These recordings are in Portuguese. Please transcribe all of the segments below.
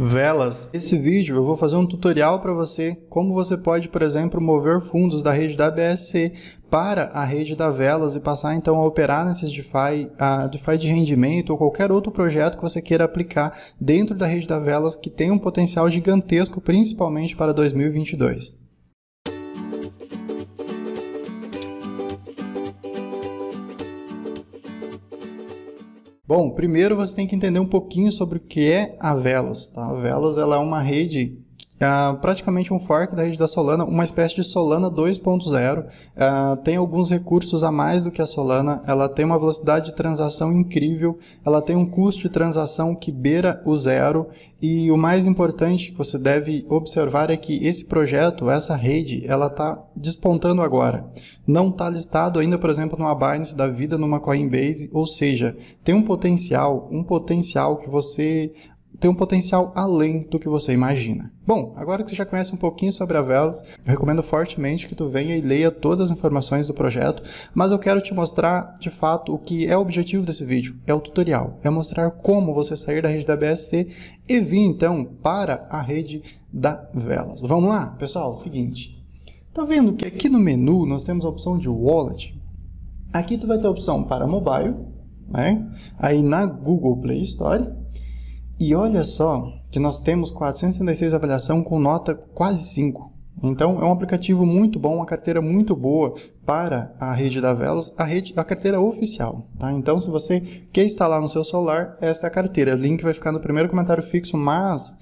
Velas. Nesse vídeo eu vou fazer um tutorial para você como você pode, por exemplo, mover fundos da rede da BSC para a rede da Velas e passar então a operar nesses DeFi, a DeFi de rendimento ou qualquer outro projeto que você queira aplicar dentro da rede da Velas que tem um potencial gigantesco, principalmente para 2022. Bom, primeiro você tem que entender um pouquinho sobre o que é a Velos. Tá? A Velos ela é uma rede Uh, praticamente um fork da rede da Solana, uma espécie de Solana 2.0. Uh, é, tem alguns recursos a mais do que a Solana, ela tem uma velocidade de transação incrível, ela tem um custo de transação que beira o zero. E o mais importante que você deve observar é que esse projeto, essa rede, ela está despontando agora. Não está listado ainda, por exemplo, numa Binance da vida, numa Coinbase, ou seja, tem um potencial, um potencial que você tem um potencial além do que você imagina. Bom, agora que você já conhece um pouquinho sobre a Velas, eu recomendo fortemente que tu venha e leia todas as informações do projeto, mas eu quero te mostrar de fato o que é o objetivo desse vídeo, é o tutorial, é mostrar como você sair da rede da BSC e vir então para a rede da Velas. Vamos lá, pessoal, é seguinte. Tá vendo que aqui no menu nós temos a opção de Wallet. Aqui tu vai ter a opção para mobile, né? Aí na Google Play Store e olha só que nós temos 466 avaliação com nota quase 5. Então é um aplicativo muito bom, uma carteira muito boa para a rede da Velos, a, rede, a carteira oficial. Tá? Então se você quer instalar no seu celular, esta é a carteira. O link vai ficar no primeiro comentário fixo, mas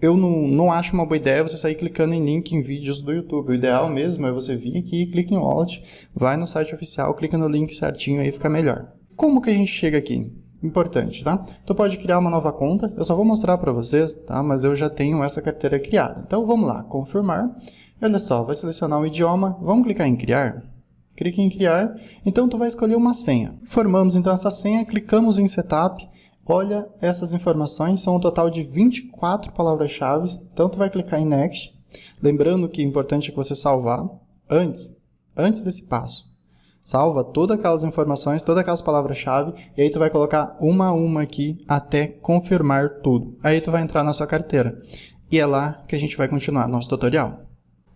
eu não, não acho uma boa ideia você sair clicando em link em vídeos do YouTube. O ideal mesmo é você vir aqui, clica em Wallet, vai no site oficial, clica no link certinho aí fica melhor. Como que a gente chega aqui? importante, tá? Tu pode criar uma nova conta, eu só vou mostrar para vocês, tá? Mas eu já tenho essa carteira criada. Então vamos lá, confirmar. Olha só, vai selecionar o idioma, vamos clicar em criar. Clique em criar, então tu vai escolher uma senha. Formamos então essa senha, clicamos em setup. Olha, essas informações são um total de 24 palavras-chave, então tu vai clicar em next. Lembrando que o é importante é que você salvar antes, antes desse passo. Salva todas aquelas informações, todas aquelas palavras-chave, e aí tu vai colocar uma a uma aqui até confirmar tudo. Aí tu vai entrar na sua carteira. E é lá que a gente vai continuar nosso tutorial.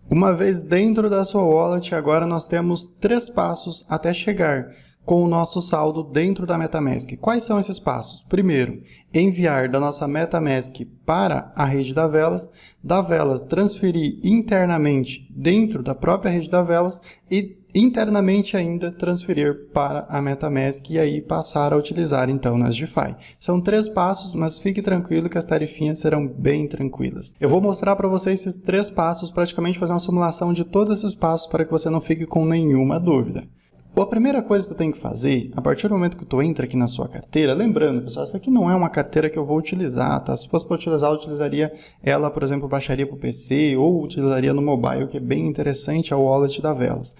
Uma vez dentro da sua wallet, agora nós temos três passos até chegar com o nosso saldo dentro da MetaMask. Quais são esses passos? Primeiro, enviar da nossa MetaMask para a rede da Velas, da Velas transferir internamente dentro da própria rede da Velas e internamente ainda transferir para a MetaMask e aí passar a utilizar então nas DeFi. São três passos, mas fique tranquilo que as tarefinhas serão bem tranquilas. Eu vou mostrar para vocês esses três passos, praticamente fazer uma simulação de todos esses passos para que você não fique com nenhuma dúvida. Bom, a primeira coisa que tu tem que fazer, a partir do momento que tu entra aqui na sua carteira, lembrando, pessoal, essa aqui não é uma carteira que eu vou utilizar, tá? Se fosse para utilizar, eu utilizaria ela, por exemplo, baixaria para o PC ou utilizaria no mobile, que é bem interessante, a é o wallet da Velas.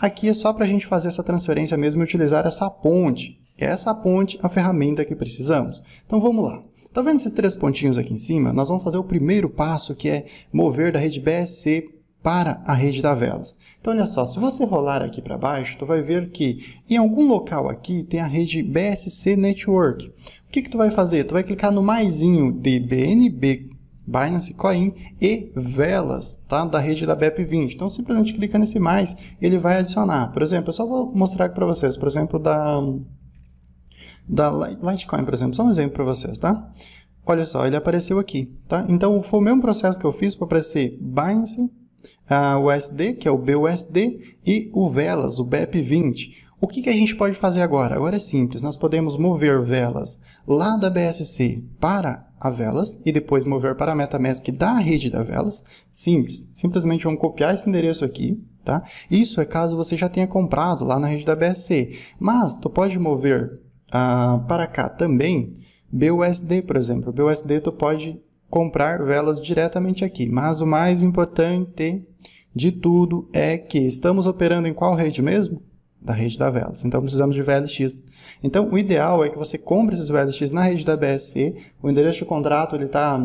Aqui é só para a gente fazer essa transferência mesmo e utilizar essa ponte. É essa ponte a ferramenta que precisamos. Então vamos lá. Tá vendo esses três pontinhos aqui em cima? Nós vamos fazer o primeiro passo que é mover da rede BSC para a rede da Velas. Então, olha só, se você rolar aqui para baixo, tu vai ver que em algum local aqui tem a rede BSC Network. O que, que tu vai fazer? Tu vai clicar no maisinho de BNB Binance Coin e velas tá? da rede da BEP20. Então, simplesmente clica nesse mais, ele vai adicionar. Por exemplo, eu só vou mostrar aqui para vocês, por exemplo, da, da Litecoin, por exemplo, só um exemplo para vocês, tá? Olha só, ele apareceu aqui, tá? Então, foi o mesmo processo que eu fiz para aparecer Binance, a ah, USD, que é o BUSD, e o Velas, o BEP20. O que, que a gente pode fazer agora? Agora é simples, nós podemos mover velas lá da BSC para a Velas e depois mover para a MetaMask da rede da Velas. Simples, simplesmente vamos copiar esse endereço aqui, tá? Isso é caso você já tenha comprado lá na rede da BSC, mas tu pode mover ah, para cá também BUSD, por exemplo. BUSD tu pode comprar velas diretamente aqui, mas o mais importante de tudo é que estamos operando em qual rede mesmo? da rede da Velas. Então precisamos de VLX. Então o ideal é que você compre esses VLX na rede da BSC. O endereço de contrato ele está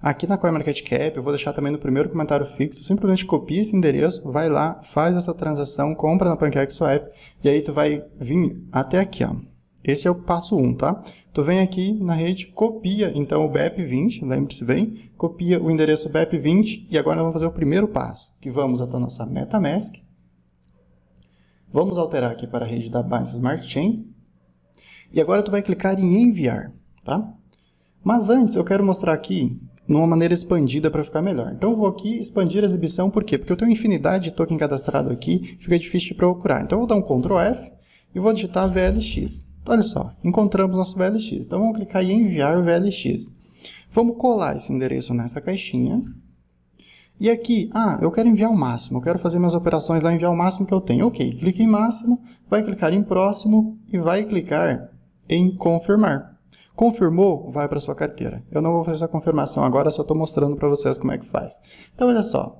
aqui na CoinMarketCap. Eu vou deixar também no primeiro comentário fixo. Simplesmente copia esse endereço, vai lá, faz essa transação, compra na PancakeSwap e aí tu vai vir até aqui, ó. Esse é o passo 1, um, tá? Tu vem aqui na rede, copia então o BEP20, lembre-se bem, copia o endereço BEP20 e agora nós vamos fazer o primeiro passo, que vamos até a nossa MetaMask, Vamos alterar aqui para a rede da Binance Smart Chain. E agora tu vai clicar em enviar, tá? Mas antes eu quero mostrar aqui numa maneira expandida para ficar melhor. Então eu vou aqui expandir a exibição, por quê? Porque eu tenho infinidade de token cadastrado aqui, fica difícil de procurar. Então eu vou dar um Ctrl F e vou digitar VLX. Olha só, encontramos nosso VLX. Então vamos clicar em enviar o VLX. Vamos colar esse endereço nessa caixinha. E aqui, ah, eu quero enviar o máximo, eu quero fazer minhas operações lá, enviar o máximo que eu tenho. Ok, clique em máximo, vai clicar em próximo e vai clicar em confirmar. Confirmou, vai para sua carteira. Eu não vou fazer essa confirmação agora, só estou mostrando para vocês como é que faz. Então, olha só,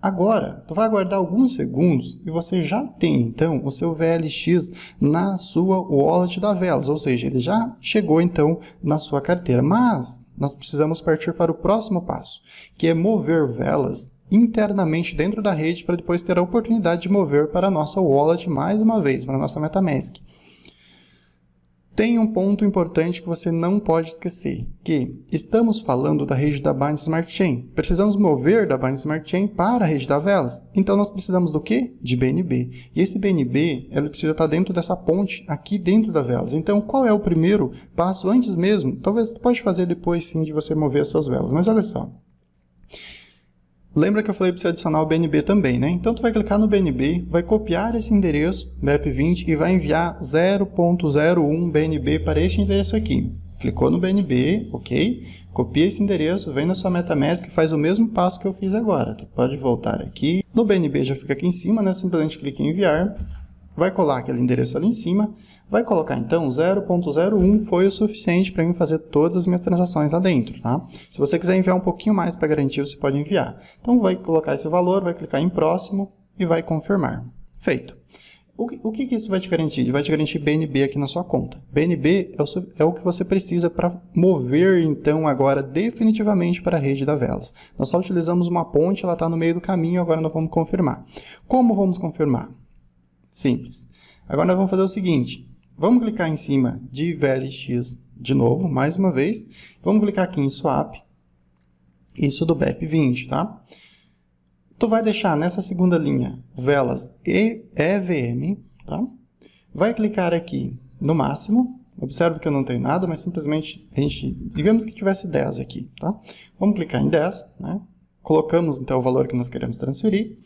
Agora, tu vai aguardar alguns segundos e você já tem então o seu VLX na sua wallet da Velas, ou seja, ele já chegou então na sua carteira. Mas nós precisamos partir para o próximo passo, que é mover Velas internamente dentro da rede para depois ter a oportunidade de mover para a nossa wallet mais uma vez, para a nossa MetaMask. Tem um ponto importante que você não pode esquecer, que estamos falando da rede da Binance Smart Chain. Precisamos mover da Binance Smart Chain para a rede da Velas. Então nós precisamos do quê? De BNB. E esse BNB, ele precisa estar dentro dessa ponte aqui dentro da Velas. Então qual é o primeiro passo antes mesmo? Talvez você pode fazer depois sim de você mover as suas velas, mas olha só. Lembra que eu falei para você adicionar o BNB também, né? Então, tu vai clicar no BNB, vai copiar esse endereço BEP20 e vai enviar 0.01 BNB para este endereço aqui. Clicou no BNB, ok? Copia esse endereço, vem na sua MetaMask e faz o mesmo passo que eu fiz agora. Tu pode voltar aqui. No BNB já fica aqui em cima, né? Simplesmente clica em enviar Vai colar aquele endereço ali em cima, vai colocar então 0.01 foi o suficiente para mim fazer todas as minhas transações lá dentro, tá? Se você quiser enviar um pouquinho mais para garantir, você pode enviar. Então vai colocar esse valor, vai clicar em próximo e vai confirmar. Feito. O que, o que, isso vai te garantir? Ele vai te garantir BNB aqui na sua conta. BNB é o, é o que você precisa para mover, então, agora definitivamente para a rede da Velas. Nós só utilizamos uma ponte, ela está no meio do caminho, agora nós vamos confirmar. Como vamos confirmar? Simples. Agora nós vamos fazer o seguinte. Vamos clicar em cima de VLX de novo, mais uma vez. Vamos clicar aqui em Swap. Isso do BEP20, tá? Tu vai deixar nessa segunda linha velas e EVM, tá? Vai clicar aqui no máximo. Observe que eu não tenho nada, mas simplesmente a gente... Digamos que tivesse 10 aqui, tá? Vamos clicar em 10, né? Colocamos, então, o valor que nós queremos transferir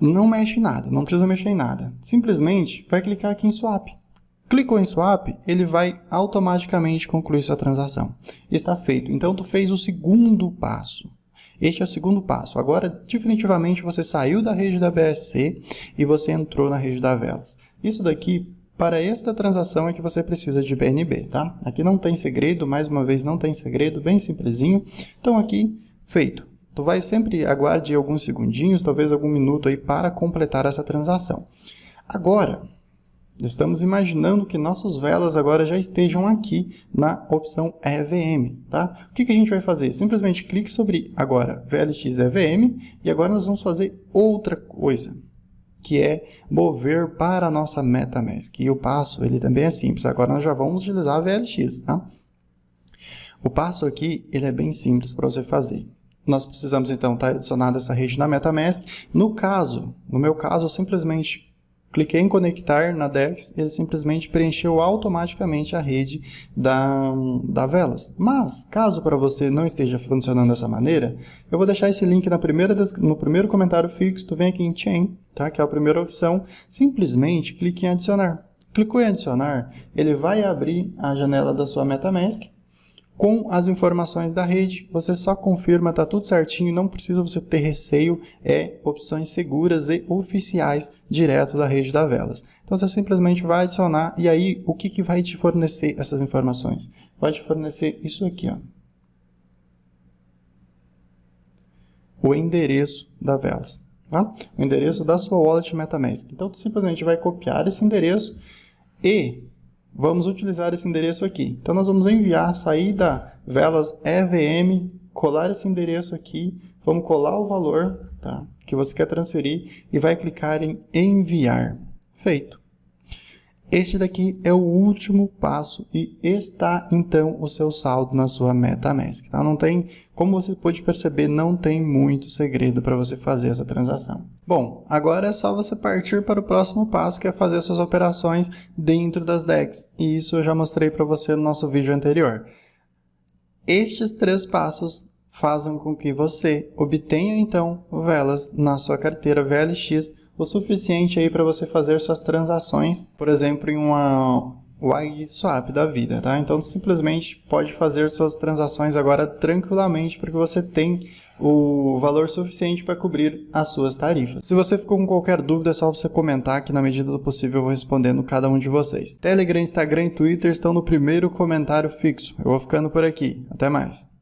não mexe em nada, não precisa mexer em nada. Simplesmente vai clicar aqui em swap. Clicou em swap, ele vai automaticamente concluir sua transação. Está feito. Então tu fez o segundo passo. Este é o segundo passo. Agora, definitivamente, você saiu da rede da BSC e você entrou na rede da Velas. Isso daqui, para esta transação, é que você precisa de BNB, tá? Aqui não tem segredo, mais uma vez, não tem segredo, bem simplesinho. Então, aqui, feito. Tu vai sempre aguarde alguns segundinhos, talvez algum minuto aí para completar essa transação. Agora, estamos imaginando que nossas velas agora já estejam aqui na opção EVM, tá? O que, que a gente vai fazer? Simplesmente clique sobre agora VLX EVM e agora nós vamos fazer outra coisa que é mover para a nossa MetaMask. E o passo, ele também é simples. Agora nós já vamos utilizar a VLX, tá? O passo aqui, ele é bem simples para você fazer nós precisamos então estar tá adicionado essa rede na MetaMask. No caso, no meu caso, eu simplesmente cliquei em conectar na DEX, ele simplesmente preencheu automaticamente a rede da, da Velas. Mas, caso para você não esteja funcionando dessa maneira, eu vou deixar esse link na primeira, no primeiro comentário fixo, tu vem aqui em Chain, tá? que é a primeira opção, simplesmente clique em adicionar. Clicou em adicionar, ele vai abrir a janela da sua MetaMask, com as informações da rede, você só confirma, tá tudo certinho, não precisa você ter receio, é opções seguras e oficiais direto da rede da Velas. Então você simplesmente vai adicionar e aí o que, que vai te fornecer essas informações? Vai te fornecer isso aqui, ó. O endereço da Velas, tá? O endereço da sua wallet MetaMask. Então você simplesmente vai copiar esse endereço e vamos utilizar esse endereço aqui. Então, nós vamos enviar, sair da velas EVM, colar esse endereço aqui, vamos colar o valor tá, que você quer transferir e vai clicar em enviar. Feito. Este daqui é o último passo e está então o seu saldo na sua MetaMask. Tá? Não tem, como você pode perceber, não tem muito segredo para você fazer essa transação. Bom, agora é só você partir para o próximo passo, que é fazer suas operações dentro das DEX. E isso eu já mostrei para você no nosso vídeo anterior. Estes três passos fazem com que você obtenha então velas na sua carteira VLX o suficiente aí para você fazer suas transações, por exemplo, em uma Wag Swap da vida, tá? Então simplesmente pode fazer suas transações agora tranquilamente porque você tem o valor suficiente para cobrir as suas tarifas. Se você ficou com qualquer dúvida, é só você comentar que na medida do possível eu vou respondendo cada um de vocês. Telegram, Instagram e Twitter estão no primeiro comentário fixo. Eu vou ficando por aqui. Até mais.